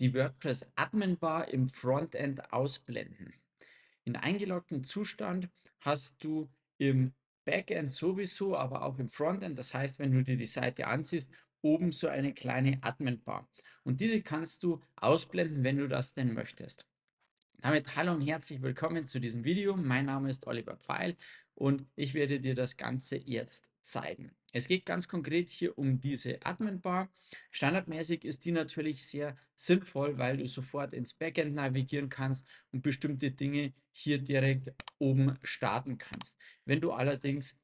die WordPress-Admin-Bar im Frontend ausblenden. In eingeloggtem Zustand hast du im Backend sowieso, aber auch im Frontend, das heißt, wenn du dir die Seite anziehst, oben so eine kleine Admin-Bar. Und diese kannst du ausblenden, wenn du das denn möchtest. Damit hallo und herzlich willkommen zu diesem Video. Mein Name ist Oliver Pfeil und ich werde dir das Ganze jetzt zeigen. Es geht ganz konkret hier um diese Admin-Bar. Standardmäßig ist die natürlich sehr sinnvoll, weil du sofort ins Backend navigieren kannst und bestimmte Dinge hier direkt oben starten kannst. Wenn du allerdings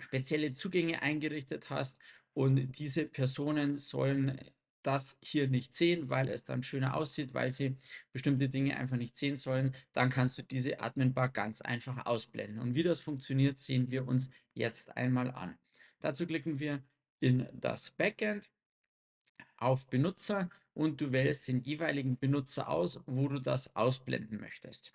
spezielle Zugänge eingerichtet hast und diese Personen sollen das hier nicht sehen, weil es dann schöner aussieht, weil sie bestimmte Dinge einfach nicht sehen sollen, dann kannst du diese Admin-Bar ganz einfach ausblenden. Und wie das funktioniert, sehen wir uns jetzt einmal an. Dazu klicken wir in das Backend auf Benutzer und du wählst den jeweiligen Benutzer aus, wo du das ausblenden möchtest.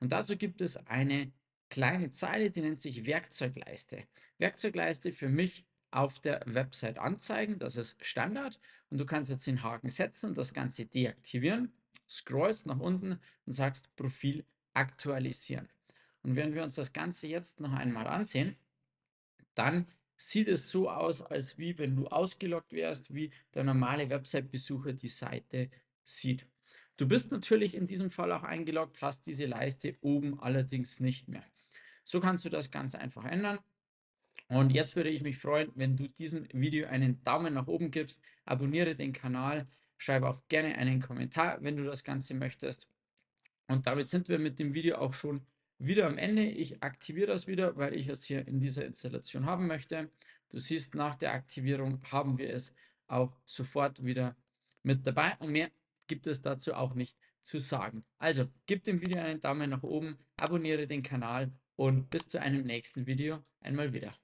Und dazu gibt es eine kleine Zeile, die nennt sich Werkzeugleiste. Werkzeugleiste für mich auf der Website anzeigen. Das ist Standard. Und du kannst jetzt den Haken setzen und das Ganze deaktivieren. Scrollst nach unten und sagst Profil aktualisieren. Und wenn wir uns das Ganze jetzt noch einmal ansehen, dann sieht es so aus, als wie wenn du ausgeloggt wärst, wie der normale Website-Besucher die Seite sieht. Du bist natürlich in diesem Fall auch eingeloggt, hast diese Leiste oben allerdings nicht mehr. So kannst du das ganz einfach ändern. Und jetzt würde ich mich freuen, wenn du diesem Video einen Daumen nach oben gibst, abonniere den Kanal, schreibe auch gerne einen Kommentar, wenn du das Ganze möchtest. Und damit sind wir mit dem Video auch schon wieder am Ende. Ich aktiviere das wieder, weil ich es hier in dieser Installation haben möchte. Du siehst, nach der Aktivierung haben wir es auch sofort wieder mit dabei und mehr gibt es dazu auch nicht zu sagen. Also, gib dem Video einen Daumen nach oben, abonniere den Kanal und bis zu einem nächsten Video einmal wieder.